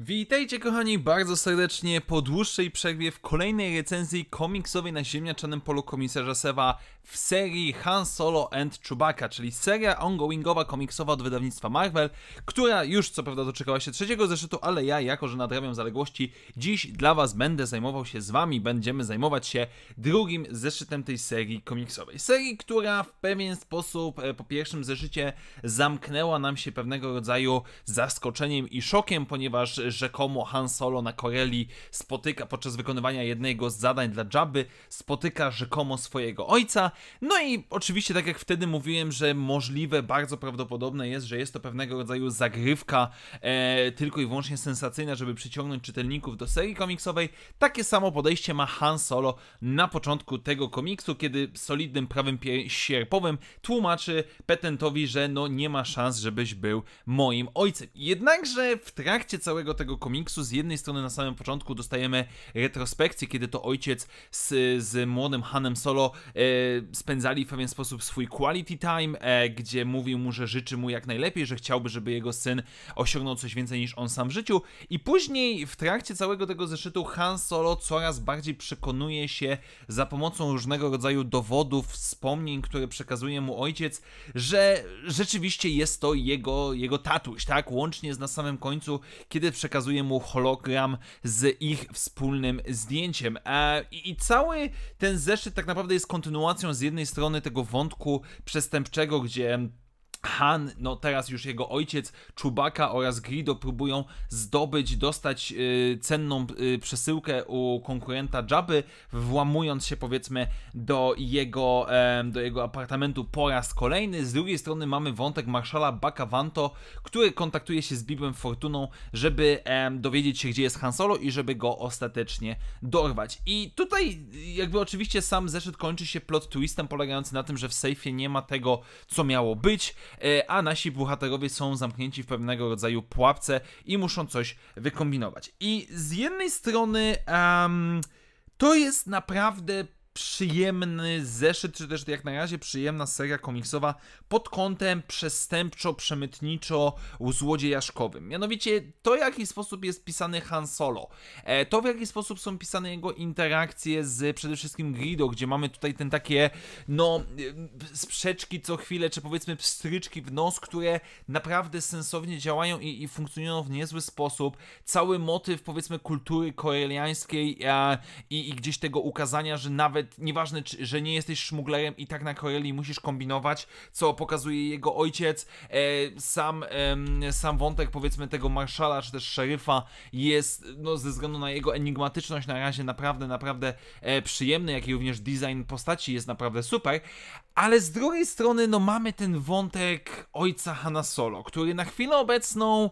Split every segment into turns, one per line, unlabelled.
Witajcie kochani bardzo serdecznie po dłuższej przerwie w kolejnej recenzji komiksowej na ziemniaczanym polu komisarza Seva w serii Han Solo and Chewbacca, czyli seria ongoingowa komiksowa od wydawnictwa Marvel, która już co prawda doczekała się trzeciego zeszytu, ale ja jako, że nadrabiam zaległości, dziś dla was będę zajmował się z wami, będziemy zajmować się drugim zeszytem tej serii komiksowej. Serii, która w pewien sposób e, po pierwszym zeszycie zamknęła nam się pewnego rodzaju zaskoczeniem i szokiem, ponieważ e, rzekomo Han Solo na Koreli spotyka podczas wykonywania jednego z zadań dla Jabby, spotyka rzekomo swojego ojca. No i oczywiście, tak jak wtedy mówiłem, że możliwe, bardzo prawdopodobne jest, że jest to pewnego rodzaju zagrywka e, tylko i wyłącznie sensacyjna, żeby przyciągnąć czytelników do serii komiksowej. Takie samo podejście ma Han Solo na początku tego komiksu, kiedy solidnym prawym sierpowym tłumaczy petentowi, że no nie ma szans, żebyś był moim ojcem. Jednakże w trakcie całego tego komiksu, z jednej strony na samym początku dostajemy retrospekcję, kiedy to ojciec z, z młodym Hanem Solo e, spędzali w pewien sposób swój quality time, e, gdzie mówił mu, że życzy mu jak najlepiej, że chciałby, żeby jego syn osiągnął coś więcej niż on sam w życiu. I później w trakcie całego tego zeszytu Han Solo coraz bardziej przekonuje się za pomocą różnego rodzaju dowodów, wspomnień, które przekazuje mu ojciec, że rzeczywiście jest to jego, jego tatuś, tak? Łącznie z na samym końcu, kiedy przekazuje przekazuje mu hologram z ich wspólnym zdjęciem. E, I cały ten zeszyt tak naprawdę jest kontynuacją z jednej strony tego wątku przestępczego, gdzie Han, no teraz już jego ojciec, Czubaka oraz Grido próbują zdobyć, dostać y, cenną y, przesyłkę u konkurenta Jabby, włamując się powiedzmy do jego, e, do jego apartamentu po raz kolejny. Z drugiej strony mamy wątek marszala Bakavanto, który kontaktuje się z Bibem Fortuną, żeby e, dowiedzieć się gdzie jest Han Solo i żeby go ostatecznie dorwać. I tutaj jakby oczywiście sam zeszedł kończy się plot twistem polegający na tym, że w sejfie nie ma tego co miało być, E, a nasi bohaterowie są zamknięci w pewnego rodzaju pułapce i muszą coś wykombinować. I z jednej strony um, to jest naprawdę przyjemny zeszyt, czy też jak na razie przyjemna seria komiksowa pod kątem przestępczo-przemytniczo-złodziejaszkowym. Mianowicie to, w jaki sposób jest pisany Han Solo, e, to w jaki sposób są pisane jego interakcje z przede wszystkim Grido, gdzie mamy tutaj ten takie, no, e, sprzeczki co chwilę, czy powiedzmy pstryczki w nos, które naprawdę sensownie działają i, i funkcjonują w niezły sposób. Cały motyw, powiedzmy, kultury koreańskiej e, i, i gdzieś tego ukazania, że nawet nieważne, czy, że nie jesteś szmuglerem i tak na Corelli musisz kombinować, co pokazuje jego ojciec. E, sam, sam wątek powiedzmy tego marszala, czy też szeryfa jest no, ze względu na jego enigmatyczność na razie naprawdę, naprawdę e, przyjemny, jak i również design postaci jest naprawdę super, ale z drugiej strony no mamy ten wątek ojca Hanna Solo, który na chwilę obecną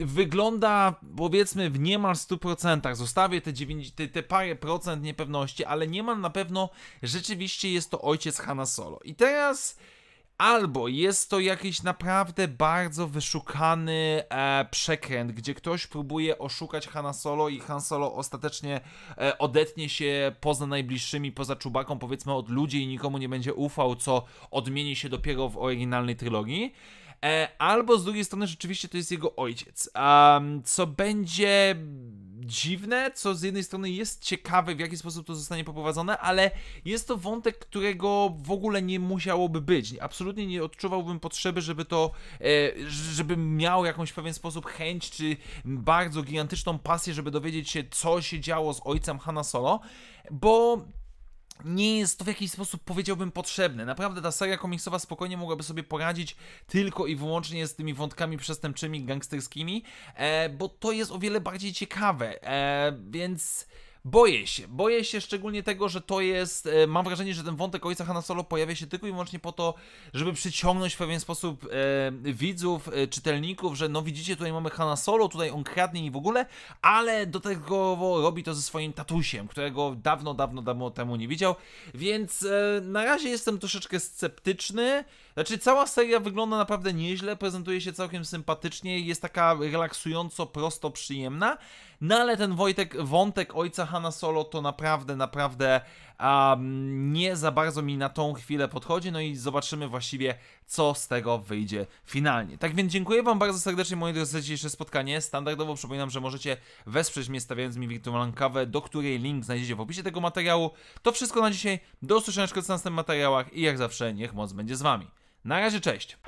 wygląda powiedzmy w niemal 100%. Zostawię te, 9, te, te parę procent niepewności, ale niemal na pewno rzeczywiście jest to ojciec Hanna Solo. I teraz albo jest to jakiś naprawdę bardzo wyszukany e, przekręt, gdzie ktoś próbuje oszukać Hanna Solo i Han Solo ostatecznie e, odetnie się poza najbliższymi, poza czubaką, powiedzmy od ludzi i nikomu nie będzie ufał, co odmieni się dopiero w oryginalnej trylogii. E, albo z drugiej strony rzeczywiście to jest jego ojciec, co będzie dziwne, co z jednej strony jest ciekawe, w jaki sposób to zostanie poprowadzone, ale jest to wątek, którego w ogóle nie musiałoby być. Absolutnie nie odczuwałbym potrzeby, żeby to, e, żeby miał jakąś pewien sposób chęć, czy bardzo gigantyczną pasję, żeby dowiedzieć się, co się działo z ojcem Hanna Solo, bo nie jest to w jakiś sposób, powiedziałbym, potrzebne. Naprawdę ta seria komiksowa spokojnie mogłaby sobie poradzić tylko i wyłącznie z tymi wątkami przestępczymi, gangsterskimi, e, bo to jest o wiele bardziej ciekawe. E, więc. Boję się, boję się szczególnie tego, że to jest, e, mam wrażenie, że ten wątek ojca Hanna Solo pojawia się tylko i wyłącznie po to, żeby przyciągnąć w pewien sposób e, widzów, e, czytelników, że no widzicie, tutaj mamy Hanna Solo, tutaj on kradnie i w ogóle, ale do tego robi to ze swoim tatusiem, którego dawno, dawno, dawno temu nie widział, więc e, na razie jestem troszeczkę sceptyczny, znaczy cała seria wygląda naprawdę nieźle, prezentuje się całkiem sympatycznie, jest taka relaksująco, prosto przyjemna, no ale ten Wojtek, wątek ojca Hanna Solo to naprawdę, naprawdę um, nie za bardzo mi na tą chwilę podchodzi, no i zobaczymy właściwie, co z tego wyjdzie finalnie. Tak więc dziękuję Wam bardzo serdecznie, moi drodzy, za dzisiejsze spotkanie. Standardowo przypominam, że możecie wesprzeć mnie stawiając mi wirtualną kawę, do której link znajdziecie w opisie tego materiału. To wszystko na dzisiaj. Do usłyszenia w następnych materiałach i jak zawsze niech moc będzie z Wami. Na razie, cześć!